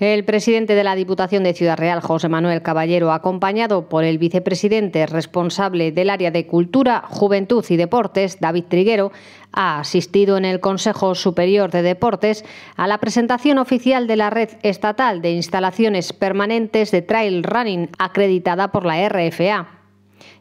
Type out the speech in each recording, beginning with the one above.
El presidente de la Diputación de Ciudad Real, José Manuel Caballero, acompañado por el vicepresidente responsable del área de Cultura, Juventud y Deportes, David Triguero, ha asistido en el Consejo Superior de Deportes a la presentación oficial de la Red Estatal de Instalaciones Permanentes de Trail Running, acreditada por la RFA.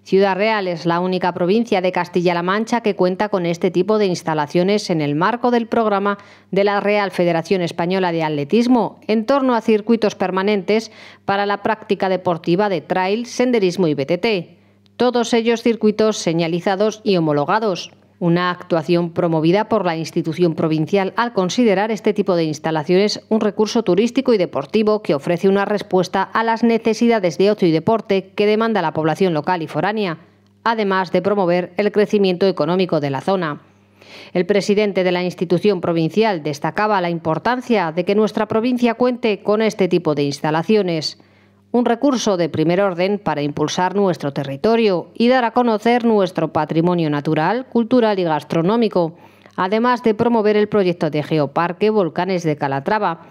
Ciudad Real es la única provincia de Castilla-La Mancha que cuenta con este tipo de instalaciones en el marco del programa de la Real Federación Española de Atletismo en torno a circuitos permanentes para la práctica deportiva de trail, senderismo y BTT. Todos ellos circuitos señalizados y homologados una actuación promovida por la institución provincial al considerar este tipo de instalaciones un recurso turístico y deportivo que ofrece una respuesta a las necesidades de ocio y deporte que demanda la población local y foránea, además de promover el crecimiento económico de la zona. El presidente de la institución provincial destacaba la importancia de que nuestra provincia cuente con este tipo de instalaciones un recurso de primer orden para impulsar nuestro territorio y dar a conocer nuestro patrimonio natural, cultural y gastronómico, además de promover el proyecto de Geoparque Volcanes de Calatrava,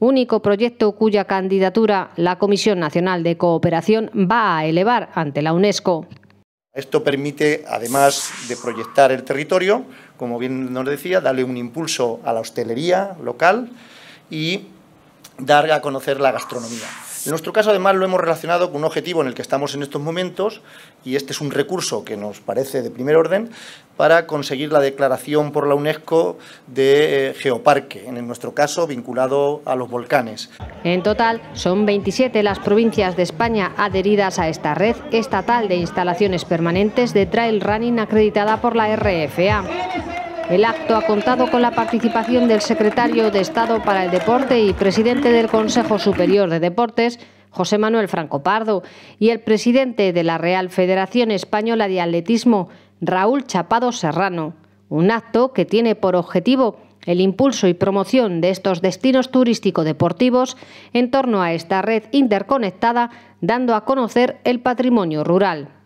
único proyecto cuya candidatura la Comisión Nacional de Cooperación va a elevar ante la UNESCO. Esto permite, además de proyectar el territorio, como bien nos decía, darle un impulso a la hostelería local y dar a conocer la gastronomía. En nuestro caso, además, lo hemos relacionado con un objetivo en el que estamos en estos momentos, y este es un recurso que nos parece de primer orden, para conseguir la declaración por la UNESCO de eh, geoparque, en nuestro caso vinculado a los volcanes. En total, son 27 las provincias de España adheridas a esta red estatal de instalaciones permanentes de trail running acreditada por la RFA. El acto ha contado con la participación del secretario de Estado para el Deporte y presidente del Consejo Superior de Deportes, José Manuel Franco Pardo, y el presidente de la Real Federación Española de Atletismo, Raúl Chapado Serrano. Un acto que tiene por objetivo el impulso y promoción de estos destinos turístico-deportivos en torno a esta red interconectada, dando a conocer el patrimonio rural.